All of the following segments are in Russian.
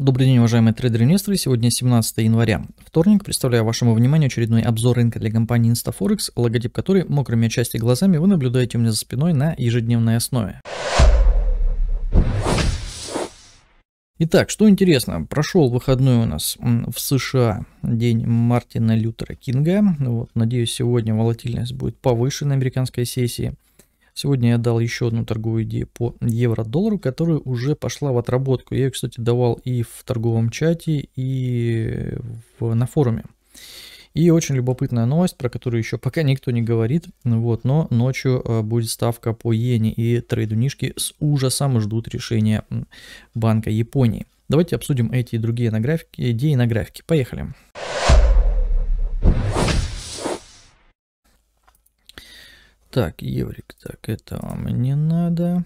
Добрый день, уважаемые трейдеры и инвесторы. Сегодня 17 января. Вторник. Представляю вашему вниманию очередной обзор рынка для компании InstaForex, логотип которой мокрыми отчасти глазами вы наблюдаете у меня за спиной на ежедневной основе. Итак, что интересно, прошел выходной у нас в США день Мартина Лютера Кинга. Вот, надеюсь, сегодня волатильность будет повыше на американской сессии – Сегодня я дал еще одну торговую идею по евро-доллару, которая уже пошла в отработку. Я ее, кстати, давал и в торговом чате, и в, на форуме. И очень любопытная новость, про которую еще пока никто не говорит, вот, но ночью э, будет ставка по иене, и трейдунишки с ужасом ждут решения Банка Японии. Давайте обсудим эти и другие на графике, идеи на графике. Поехали. Поехали. Так, еврик, так, этого мне надо.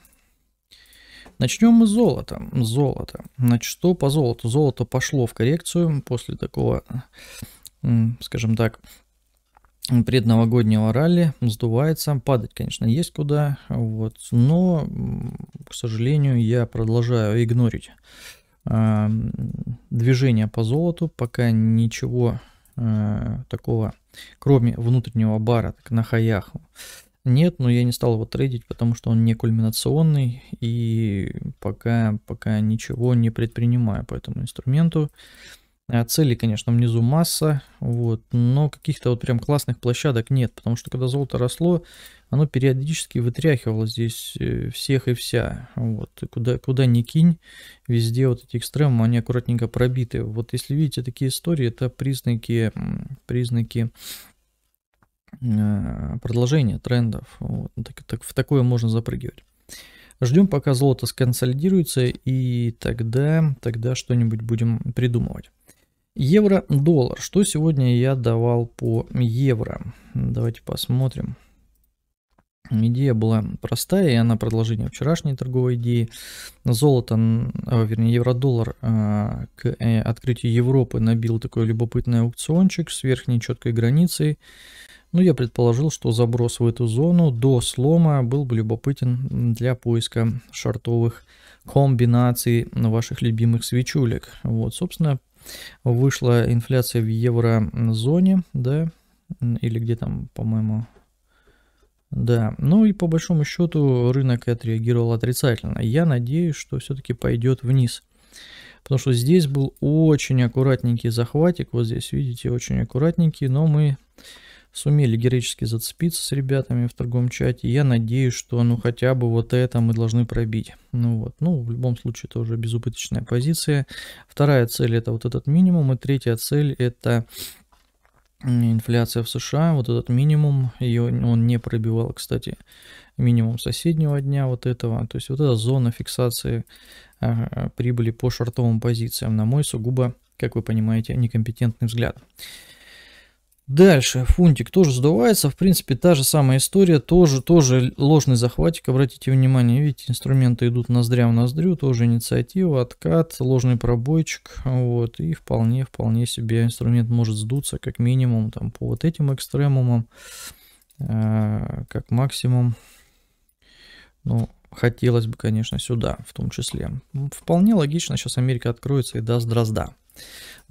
Начнем мы с золота. Золото. Значит, что по золоту? Золото пошло в коррекцию после такого, скажем так, предновогоднего ралли. Сдувается. Падать, конечно, есть куда. Вот. Но, к сожалению, я продолжаю игнорить э, движение по золоту. Пока ничего э, такого, кроме внутреннего бара так, на хаях нет, но я не стал его трейдить, потому что он не кульминационный, и пока, пока ничего не предпринимаю по этому инструменту. А целей, конечно, внизу масса, вот, но каких-то вот прям классных площадок нет, потому что когда золото росло, оно периодически вытряхивало здесь э, всех и вся, вот, и куда, куда ни кинь, везде вот эти экстремы, они аккуратненько пробиты. Вот если видите такие истории, это признаки, признаки Э, продолжение трендов. Вот, так, так, в такое можно запрыгивать. Ждем, пока золото сконсолидируется, и тогда, тогда что-нибудь будем придумывать. Евро-доллар. Что сегодня я давал по евро? Давайте посмотрим. Идея была простая, и она продолжение вчерашней торговой идеи. Золото, а, вернее, евро-доллар а, к э, открытию Европы набил такой любопытный аукциончик с верхней четкой границей. Ну, я предположил, что заброс в эту зону до слома был бы любопытен для поиска шартовых комбинаций ваших любимых свечулек. Вот, собственно, вышла инфляция в еврозоне, да, или где там, по-моему, да, ну и по большому счету рынок отреагировал отрицательно. Я надеюсь, что все-таки пойдет вниз. Потому что здесь был очень аккуратненький захватик. Вот здесь, видите, очень аккуратненький. Но мы сумели героически зацепиться с ребятами в торговом чате. Я надеюсь, что ну хотя бы вот это мы должны пробить. Ну вот, ну в любом случае это уже безубыточная позиция. Вторая цель это вот этот минимум. И третья цель это Инфляция в США, вот этот минимум, ее он не пробивал, кстати, минимум соседнего дня вот этого. То есть вот эта зона фиксации а, прибыли по шортовым позициям, на мой сугубо, как вы понимаете, некомпетентный взгляд. Дальше фунтик тоже сдувается. В принципе, та же самая история. Тоже, тоже ложный захватик. Обратите внимание, видите, инструменты идут ноздря в ноздрю. Тоже инициатива, откат, ложный пробойчик. Вот. И вполне, вполне себе инструмент может сдуться, как минимум, там, по вот этим экстремумам. Э, как максимум. Ну, хотелось бы, конечно, сюда в том числе. Вполне логично, сейчас Америка откроется и даст дрозда.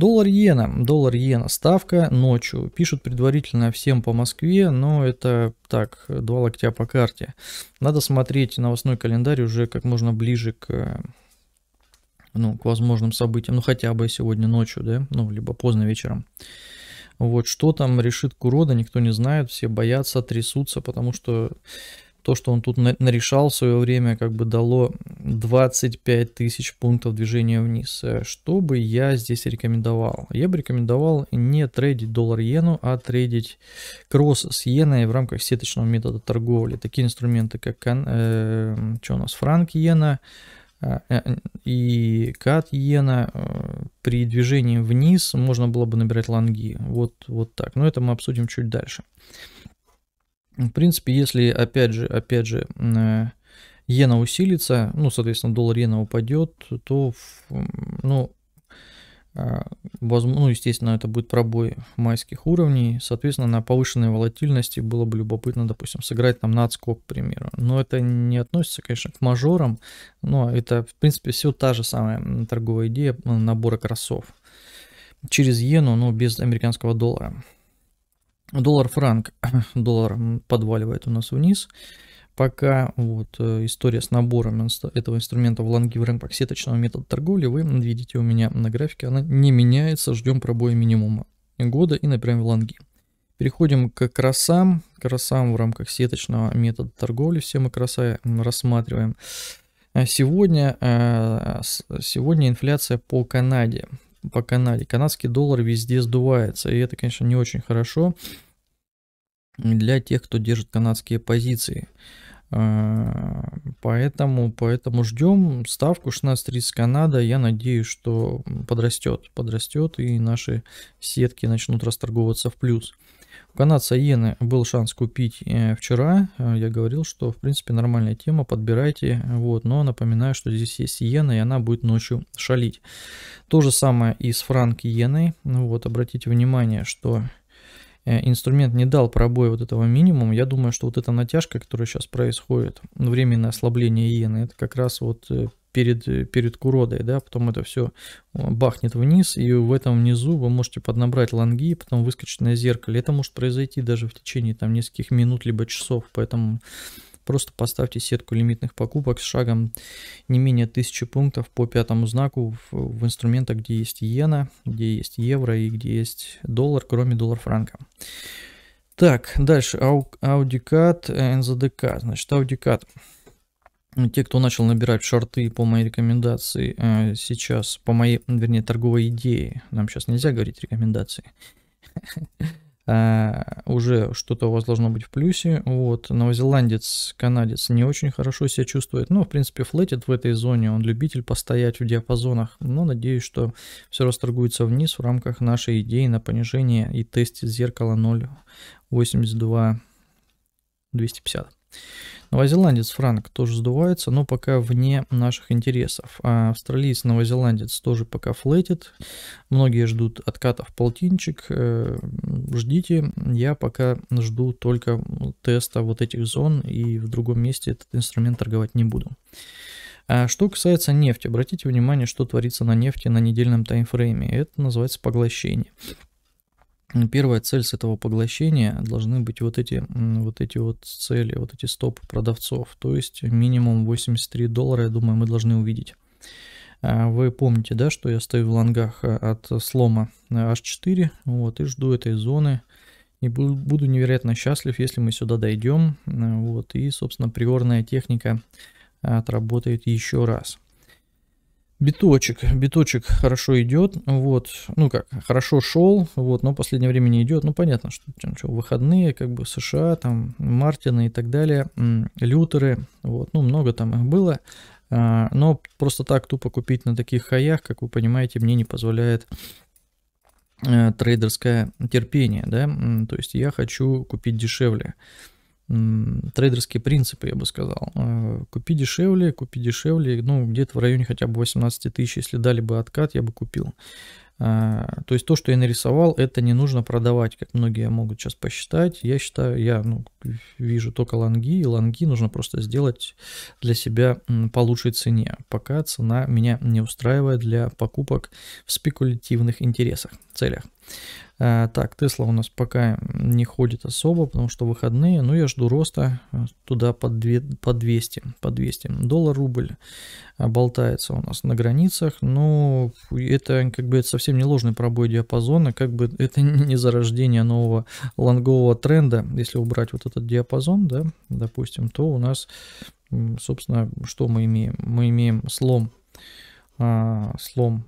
Доллар иена, доллар иена, ставка ночью. Пишут предварительно всем по Москве, но это так, два локтя по карте. Надо смотреть новостной календарь уже как можно ближе к ну, к возможным событиям, ну, хотя бы сегодня ночью, да, ну, либо поздно вечером. Вот, что там решит Курода, никто не знает, все боятся, трясутся, потому что то, что он тут нарешал в свое время, как бы дало 25 тысяч пунктов движения вниз. Э, что бы я здесь рекомендовал? Я бы рекомендовал не трейдить доллар-иену, а трейдить кросс с иеной в рамках сеточного метода торговли. Такие инструменты, как э, что у нас, франк-иена, э, э, и кат иена при движении вниз можно было бы набирать лонги. Вот, вот так. Но это мы обсудим чуть дальше. В принципе, если опять же, опять же, э, иена усилится, ну, соответственно, доллар иена упадет, то, ну, а, возможно, ну, естественно, это будет пробой майских уровней, соответственно, на повышенной волатильности было бы любопытно, допустим, сыграть там на отскок, к примеру. Но это не относится, конечно, к мажорам, но это, в принципе, все та же самая торговая идея набора кроссов через иену, но без американского доллара. Доллар-франк, доллар подваливает у нас вниз. Пока вот э, история с набором этого инструмента в лонги в рамках сеточного метода торговли, вы видите у меня на графике, она не меняется, ждем пробоя минимума года и напрямую в лонги. Переходим к красам. Красам в рамках сеточного метода торговли. Все мы краса рассматриваем. Э, сегодня, э, сегодня инфляция по Канаде по Канаде. Канадский доллар везде сдувается, и это, конечно, не очень хорошо для тех, кто держит канадские позиции. А, поэтому, поэтому ждем ставку 16.30 Канада. Я надеюсь, что подрастет, подрастет и наши сетки начнут расторговаться в плюс. У канадца иены был шанс купить э, вчера. Э, я говорил, что в принципе нормальная тема, подбирайте. Вот, но напоминаю, что здесь есть иена, и она будет ночью шалить. То же самое и с франк иеной. Ну вот, обратите внимание, что э, инструмент не дал пробоя вот этого минимума, я думаю, что вот эта натяжка, которая сейчас происходит, временное ослабление иены, это как раз вот перед, перед куродой, да, потом это все э, бахнет вниз, и в этом внизу вы можете поднабрать лонги, и потом выскочить на зеркале. Это может произойти даже в течение там нескольких минут, либо часов, поэтому просто поставьте сетку лимитных покупок с шагом не менее 1000 пунктов по пятому знаку в, в инструментах, где есть иена, где есть евро и где есть доллар, кроме доллар-франка. Так, дальше, AudiCAD, э, НЗДК. значит, AudiCAD. Ну, те, кто начал набирать шарты по моей рекомендации э, сейчас, по моей, вернее, торговой идее, нам сейчас нельзя говорить рекомендации, а, уже что-то у вас должно быть в плюсе. Вот, новозеландец, канадец не очень хорошо себя чувствует, но, ну, в принципе, флетит в этой зоне, он любитель постоять в диапазонах, но надеюсь, что все расторгуется вниз в рамках нашей идеи на понижение и тесте зеркала 0.82 250. Новозеландец франк тоже сдувается, но пока вне наших интересов. А австралиец новозеландец тоже пока флетит. Многие ждут откатов полтинчик. Э, ждите. Я пока жду только теста вот этих зон и в другом месте этот инструмент торговать не буду. А что касается нефти, обратите внимание, что творится на нефти на недельном таймфрейме. Это называется поглощение. Первая цель с этого поглощения должны быть вот эти вот, эти вот цели, вот эти стоп продавцов. То есть минимум 83 доллара, я думаю, мы должны увидеть. А, вы помните, да, что я стою в лонгах э, от слома H4, э, вот, и жду этой зоны. И буду невероятно счастлив, если мы сюда дойдем. Э, вот, и, собственно, приорная техника отработает еще раз. Биточек, биточек хорошо идет, вот, ну как, хорошо шел, вот, но в последнее время не идет, ну понятно, что, что выходные, как бы США, там, Мартины и так далее, Лютеры, вот, ну много там их было, а, но просто так тупо купить на таких хаях, как вы понимаете, мне не позволяет э, трейдерское терпение, да, то есть я хочу купить дешевле, трейдерские принципы, я бы сказал. Э, купи дешевле, купи дешевле, ну, где-то в районе хотя бы 18 тысяч, если дали бы откат, я бы купил. Э, то есть то, что я нарисовал, это не нужно продавать, как многие могут сейчас посчитать. Я считаю, я ну, вижу только лонги, и лонги нужно просто сделать для себя по лучшей цене, пока цена меня не устраивает для покупок в спекулятивных интересах, целях. Э, так, Тесла у нас пока не ходит особо, потому что выходные, но ну, я жду роста э, туда под 2, под 200, по 200. Доллар-рубль э, болтается у нас на границах, но ну, это как бы это совсем не ложный пробой диапазона, как бы это не зарождение нового лонгового тренда, если убрать вот этот диапазон, да, допустим, то у нас, собственно, что мы имеем? Мы имеем слом, а, слом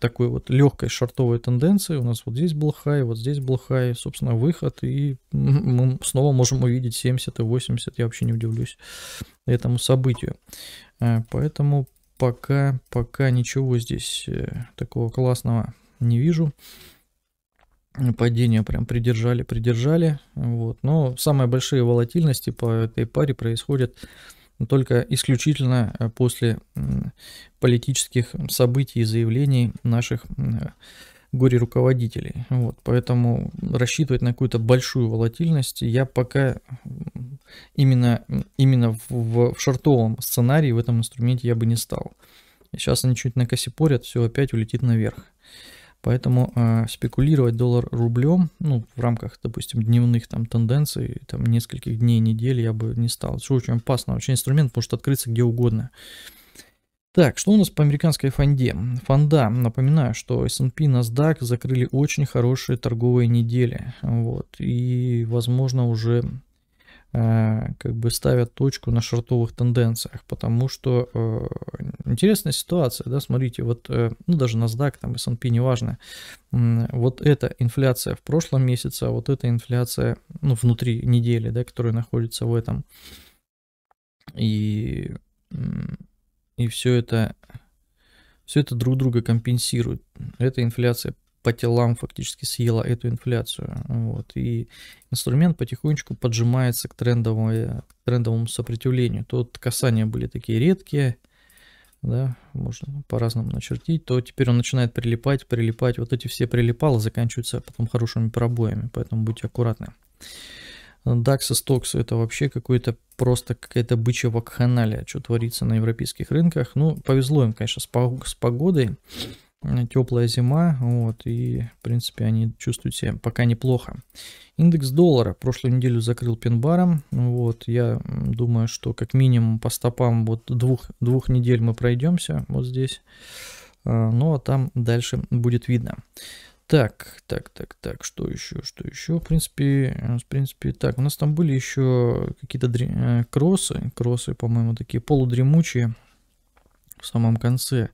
такой вот легкой шортовой тенденции. У нас вот здесь был хай, вот здесь был хай, собственно, выход, и мы снова можем увидеть 70 и 80, я вообще не удивлюсь этому событию. Э, поэтому пока, пока ничего здесь э, такого классного не вижу. Падение прям придержали, придержали. Вот. Но самые большие волатильности по этой паре происходят но только исключительно э, после политических событий и заявлений наших горе-руководителей. Вот, поэтому рассчитывать на какую-то большую волатильность я пока именно, именно в, в шортовом сценарии в этом инструменте я бы не стал. Сейчас они чуть накосипорят, все опять улетит наверх. Поэтому э, спекулировать доллар рублем, ну, в рамках, допустим, дневных там тенденций, там, нескольких дней, недель я бы не стал. Это очень опасно, очень инструмент может открыться где угодно. Так, что у нас по американской фонде? Фонда, напоминаю, что S&P, NASDAQ закрыли очень хорошие торговые недели, вот, и, возможно, уже Э, как бы ставят точку на шортовых тенденциях, потому что э, интересная ситуация, да, смотрите, вот, э, ну, даже NASDAQ, там, S&P, неважно, э, вот эта инфляция в прошлом месяце, а вот эта инфляция, ну, внутри недели, да, которая находится в этом, и, и все это, все это друг друга компенсирует, эта инфляция по телам фактически съела эту инфляцию. Вот. И инструмент потихонечку поджимается к, трендовому к трендовому сопротивлению. Тут касания были такие редкие, да, можно по-разному начертить, то теперь он начинает прилипать, прилипать. Вот эти все прилипалы заканчиваются потом хорошими пробоями, поэтому будьте аккуратны. DAX и стокс это вообще какой-то просто какая-то бычья вакханалия, что творится на европейских рынках. Ну, повезло им, конечно, с погодой. Э, теплая зима, вот, и, в принципе, они чувствуют себя пока неплохо. Индекс доллара прошлую неделю закрыл пин-баром, вот, я думаю, что как минимум по стопам вот двух, двух недель мы пройдемся вот здесь, э, ну, а там дальше будет видно. Так, так, так, так, что еще, что еще, в принципе, э, в принципе, так, у нас там были еще какие-то кроссы, кроссы, по-моему, такие полудремучие, в самом конце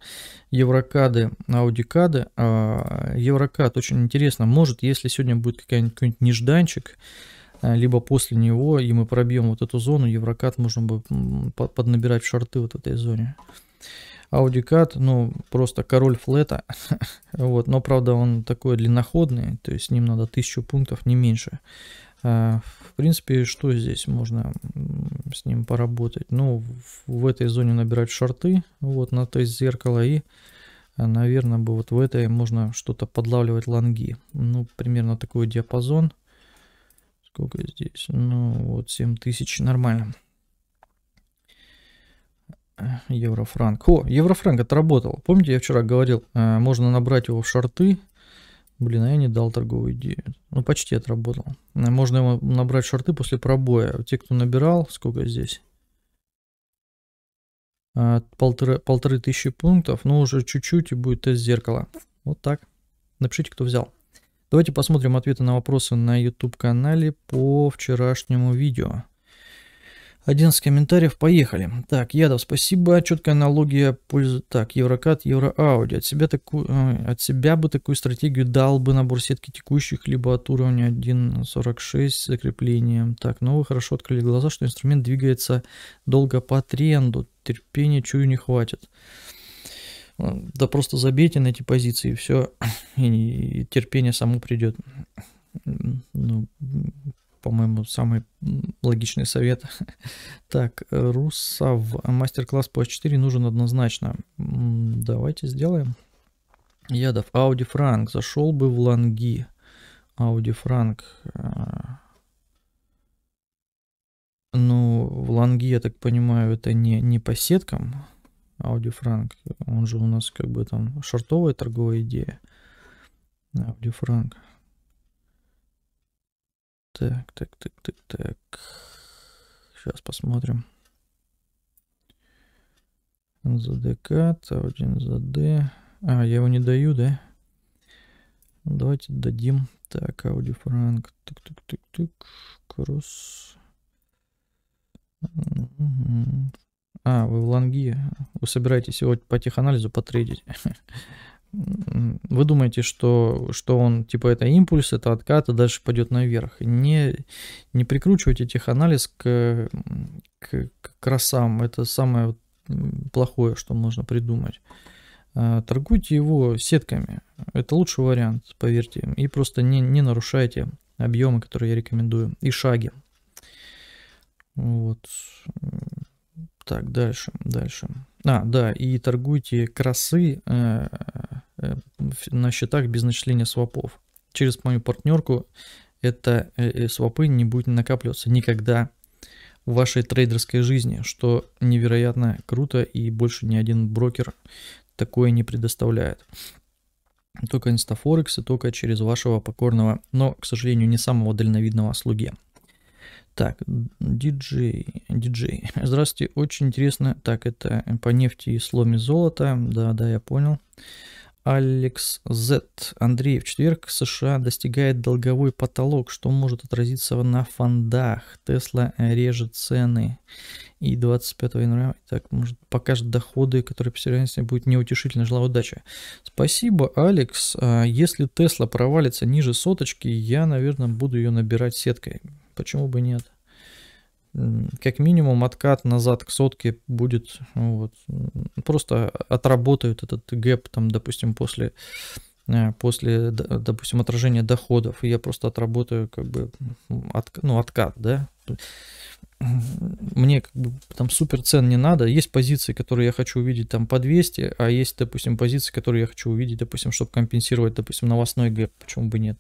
еврокады, аудикады. А, еврокад очень интересно. Может, если сегодня будет какой-нибудь нежданчик, а, либо после него, и мы пробьем вот эту зону, еврокад можно бы поднабирать в шорты вот в этой зоне. Аудикат, ну, просто король флета, вот, но, правда, он такой длинноходный, то есть с ним надо тысячу пунктов, не меньше. А, в принципе, что здесь можно с ним поработать? Ну, в этой зоне набирать шорты, вот, на тест зеркала, и, а, наверное, бы вот в этой можно что-то подлавливать лонги. Ну, примерно такой диапазон. Сколько здесь? Ну, вот 7000, нормально. Еврофранк. О, еврофранк отработал. Помните, я вчера говорил, а, можно набрать его в шорты. Блин, а я не дал торговую идею. Ну, почти отработал. Можно ему набрать шорты после пробоя. Те, кто набирал, сколько здесь? А, полторы, полторы тысячи пунктов. Ну, уже чуть-чуть и будет тест зеркала. Вот так. Напишите, кто взял. Давайте посмотрим ответы на вопросы на YouTube-канале по вчерашнему видео. Один из комментариев, поехали. Так, Ядов, спасибо, четкая аналогия пользы. Так, Еврокат, Евроауди. От себя, таку... Э, от себя бы такую стратегию дал бы набор сетки текущих, либо от уровня 1.46 с закреплением. Так, ну вы хорошо открыли глаза, что инструмент двигается долго по тренду. Терпения чую не хватит. Э, да просто забейте на эти позиции, и все, и терпение само придет. Ну, по-моему, самый логичный совет. Так, э, Русов, мастер-класс по S4 нужен однозначно. Давайте сделаем. Ядов, Ауди Франк, зашел бы в ланги. Ауди Франк. Э, ну, в ланги, я так понимаю, это не, не по сеткам. Ауди Франк, он же у нас как бы там шортовая торговая идея. Ауди Франк. Так, так, так, так, так. Сейчас посмотрим. ЗДК, Таудин ZD. А, я его не даю, да? Ну, давайте дадим. Так, Ауди Франк. Так, так, так, так. Кросс. А, вы в лонги. Вы собираетесь его по теханализу потредить? вы думаете, что, что он, типа, это импульс, это откат, и дальше пойдет наверх. Не, не прикручивайте теханализ к, к, к красам. Это самое плохое, что можно придумать. А, торгуйте его сетками. Это лучший вариант, поверьте. И просто не, не нарушайте объемы, которые я рекомендую, и шаги. Вот. Так, дальше, дальше. А, да, и торгуйте красы э, э, на счетах без начисления свопов. Через мою партнерку это э, э, свопы не будет накапливаться никогда в вашей трейдерской жизни, что невероятно круто и больше ни один брокер такое не предоставляет. Только инстафорекс и только через вашего покорного, но, к сожалению, не самого дальновидного слуги. Так, диджей, диджей. Здравствуйте, очень интересно. Так, это по нефти и сломе золота. Да, да, я понял. Алекс З. Андрей, в четверг США достигает долговой потолок, что может отразиться на фондах. Тесла режет цены. И 25 января, так, может, покажет доходы, которые по серьезности будет неутешительно. Желаю удачи. Спасибо, Алекс. А если Тесла провалится ниже соточки, я, наверное, буду ее набирать сеткой почему бы нет. Как минимум откат назад к сотке будет, ну вот, просто отработают этот гэп, там, допустим, после, э, после, допустим, отражения доходов, и я просто отработаю, как бы, от, ну, откат, да, мне как бы там супер цен не надо. Есть позиции, которые я хочу увидеть там по 200, а есть, допустим, позиции, которые я хочу увидеть, допустим, чтобы компенсировать, допустим, новостной гэп, почему бы нет.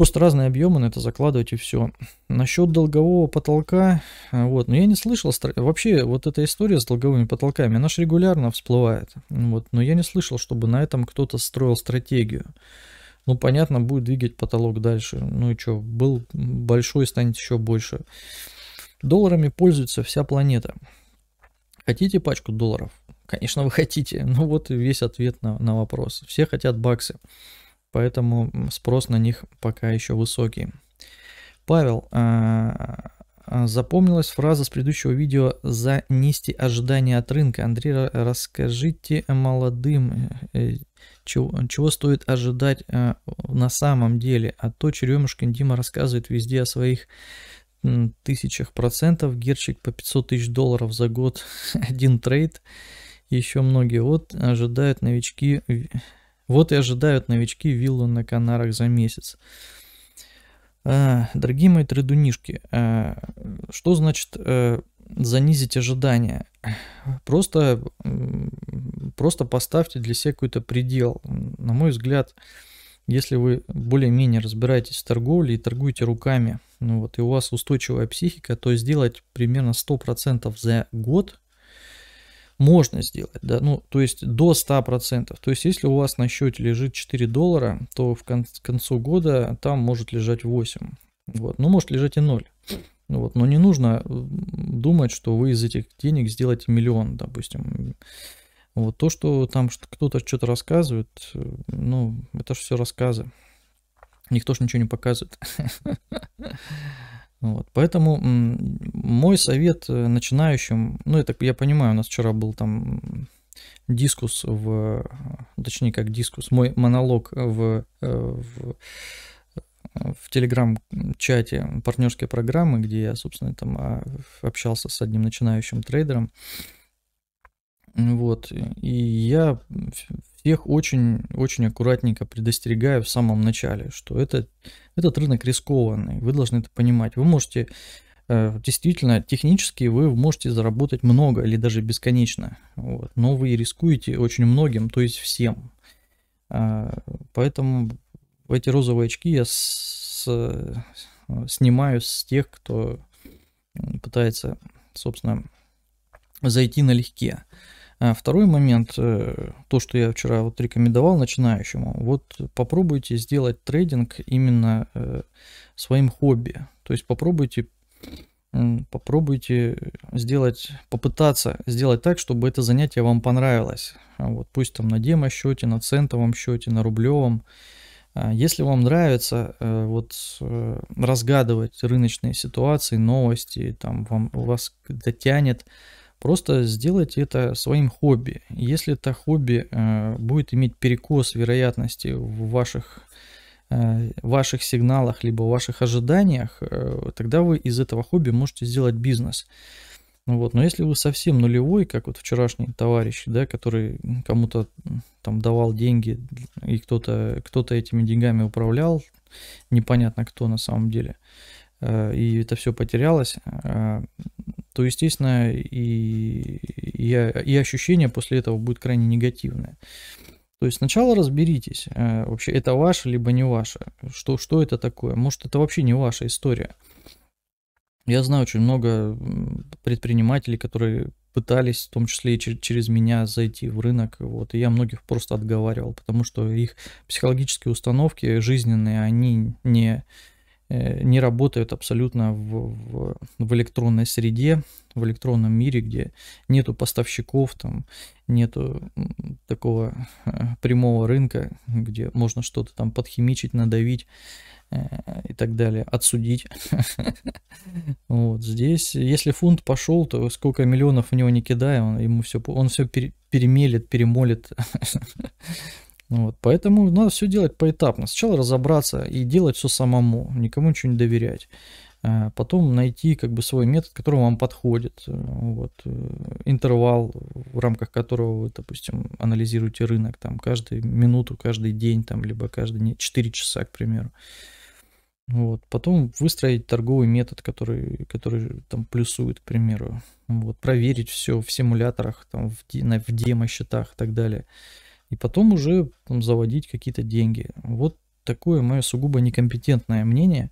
Просто разные объемы на это закладывать и все. Насчет долгового потолка, вот, но ну, я не слышал, вообще вот эта история с долговыми потолками, она же регулярно всплывает, вот, но я не слышал, чтобы на этом кто-то строил стратегию. Ну, понятно, будет двигать потолок дальше, ну и что, был большой, станет еще больше. Долларами пользуется вся планета. Хотите пачку долларов? Конечно, вы хотите, ну вот и весь ответ на, на вопрос. Все хотят баксы поэтому спрос на них пока еще высокий. Павел, а, а, запомнилась фраза с предыдущего видео «занести ожидания от рынка». Андрей, расскажите молодым, э, э, чего, чего стоит ожидать э, на самом деле. А то Черемушкин Дима рассказывает везде о своих тысячах процентов, Герчик по 500 тысяч долларов за год, один трейд. Еще многие вот ожидают новички вот и ожидают новички виллу на Канарах за месяц. А, дорогие мои трудунишки, а, что значит э, занизить ожидания? Просто, просто поставьте для себя какой-то предел. На мой взгляд, если вы более-менее разбираетесь в торговле и торгуете руками, ну вот, и у вас устойчивая психика, то сделать примерно 100% за год можно сделать, да, ну, то есть до 100%. То есть если у вас на счете лежит 4 доллара, то в кон- концу года там может лежать 8. Вот, ну, может лежать и 0. Ну вот, но не нужно э, думать, что вы из этих денег сделаете миллион, допустим. Вот то, что там кто-то что-то рассказывает, э, ну, это же все рассказы. Никто же ничего не показывает. Вот, поэтому мой совет э, начинающим, ну это я понимаю, у нас вчера был там дискус в, точнее как дискус, мой монолог в, э, в в телеграм-чате партнерской программы, где я, собственно, там а, общался с одним начинающим трейдером. Вот. И я всех очень-очень аккуратненько предостерегаю в самом начале, что этот этот рынок рискованный, вы должны это понимать. Вы можете э, действительно технически вы можете заработать много или даже бесконечно, вот, но вы рискуете очень многим, то есть всем. А, поэтому эти розовые очки я с, снимаю с тех, кто пытается, собственно, зайти налегке. легке. А, второй момент, э, то, что я вчера вот рекомендовал начинающему, вот попробуйте сделать трейдинг именно э, своим хобби. То есть попробуйте, попробуйте сделать, попытаться сделать так, чтобы это занятие вам понравилось. А вот пусть там на демо-счете, на центовом счете, на рублевом. А если вам нравится э, вот разгадывать рыночные ситуации, новости, там вам вас дотянет тянет Просто сделайте это своим хобби. Если это хобби э, будет иметь перекос вероятности в ваших, э, ваших сигналах, либо ваших ожиданиях, э, тогда вы из этого хобби можете сделать бизнес. Ну вот. Но если вы совсем нулевой, как вот вчерашний товарищ, да, который кому-то там давал деньги, и кто-то кто этими деньгами управлял, непонятно кто на самом деле, э, и это все потерялось, э, то, естественно, и, и, и ощущение после этого будет крайне негативное. То есть сначала разберитесь, э, вообще это ваше, либо не ваше. Что, что это такое? Может, это вообще не ваша история. Я знаю очень много предпринимателей, которые пытались, в том числе и через меня, зайти в рынок. Вот, и я многих просто отговаривал, потому что их психологические установки жизненные, они не, Э, не работают абсолютно в, в, в электронной среде, в электронном мире, где нету поставщиков, там нету такого э, прямого рынка, где можно что-то там подхимичить, надавить э, и так далее, отсудить. Вот здесь, если фунт пошел, то сколько миллионов в него не кидай, он ему все, он все перемелет, перемолит. Ну вот, поэтому надо все делать поэтапно. Сначала разобраться и делать все самому, никому ничего не доверять. Э, потом найти как бы свой метод, который вам подходит. Э, вот, э, интервал, в рамках которого вы, допустим, анализируете рынок там, каждую минуту, каждый день, там, либо каждые 4 часа, к примеру. Вот. Потом выстроить торговый метод, который, который там плюсует, к примеру. Вот. Проверить все в симуляторах, там, в, де- в демо-счетах и так далее и потом уже там, заводить какие-то деньги. Вот такое мое сугубо некомпетентное мнение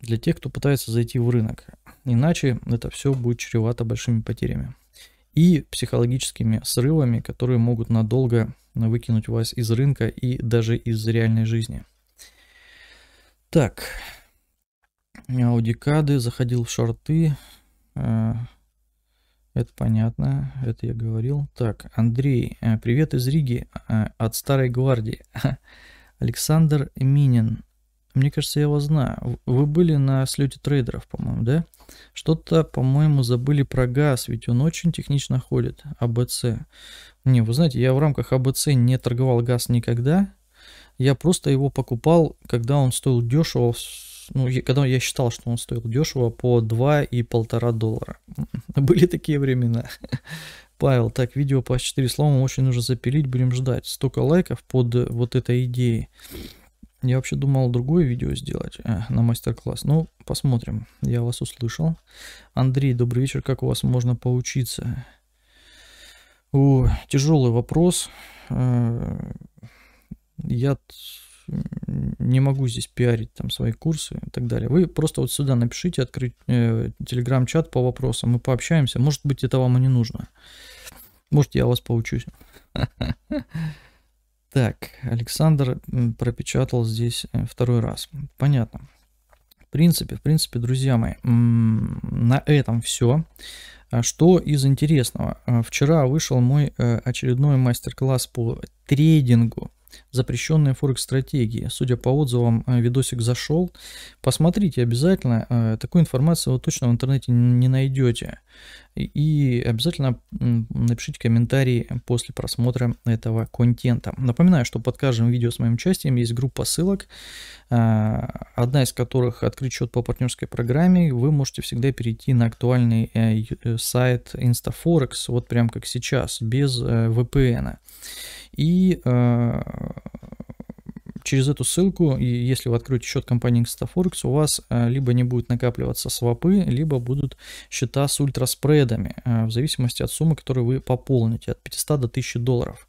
для тех, кто пытается зайти в рынок. Иначе это все будет чревато большими потерями и психологическими срывами, которые могут надолго выкинуть вас из рынка и даже из реальной жизни. Так, аудикады, заходил в шорты, э, это понятно, это я говорил. Так, Андрей, э, привет из Риги, э, от Старой Гвардии. Александр Минин, мне кажется, я его знаю. Вы были на слете трейдеров, по-моему, да? Что-то, по-моему, забыли про газ, ведь он очень технично ходит, АБЦ. Не, вы знаете, я в рамках АБЦ не торговал газ никогда. Я просто его покупал, когда он стоил дешево ну, я, когда я считал, что он стоил дешево по 2 и полтора доллара. Были такие времена. Павел, так, видео по 4 словам очень нужно запилить, будем ждать. Столько лайков под вот этой идеей. Я вообще думал другое видео сделать э, на мастер-класс. Ну, посмотрим. Я вас услышал. Андрей, добрый вечер. Как у вас можно поучиться? О, тяжелый вопрос. Э, я не могу здесь пиарить там свои курсы и так далее. Вы просто вот сюда напишите, открыть э, телеграм-чат по вопросам, мы пообщаемся. Может быть, это вам и не нужно. Может, я вас поучусь. Так, Александр пропечатал здесь э, второй раз. Понятно. В принципе, в принципе, друзья мои, на этом все. А что из интересного? Э, вчера вышел мой э, очередной мастер-класс по трейдингу запрещенные форекс-стратегии. Судя по отзывам, э, видосик зашел. Посмотрите обязательно, э, такой информации вы точно в интернете не найдете. И обязательно напишите комментарии после просмотра этого контента. Напоминаю, что под каждым видео с моим участием есть группа ссылок, э, одна из которых открыть счет по партнерской программе. Вы можете всегда перейти на актуальный сайт InstaForex, вот прям как сейчас, без VPN. И э, через эту ссылку, и если вы откроете счет компании Instaforex, у вас э, либо не будет накапливаться свопы, либо будут счета с ультраспредами, э, в зависимости от суммы, которую вы пополните, от 500 до 1000 долларов.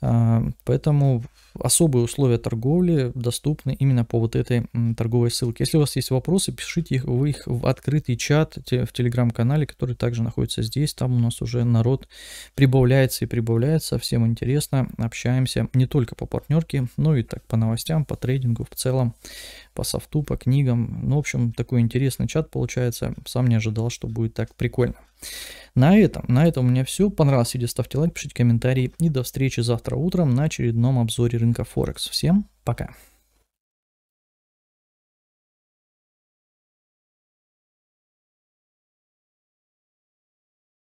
А, поэтому особые условия торговли доступны именно по вот этой торговой ссылке. Если у вас есть вопросы, пишите их, вы их в открытый чат в телеграм-канале, который также находится здесь. Там у нас уже народ прибавляется и прибавляется. Всем интересно. Общаемся не только по партнерке, но и так по новостям, по трейдингу в целом по софту, по книгам. Ну, в общем, такой интересный чат получается. Сам не ожидал, что будет так прикольно. На этом, на этом у меня все. Понравилось видео, ставьте лайк, пишите комментарии. И до встречи завтра утром на очередном обзоре рынка Форекс. Всем пока.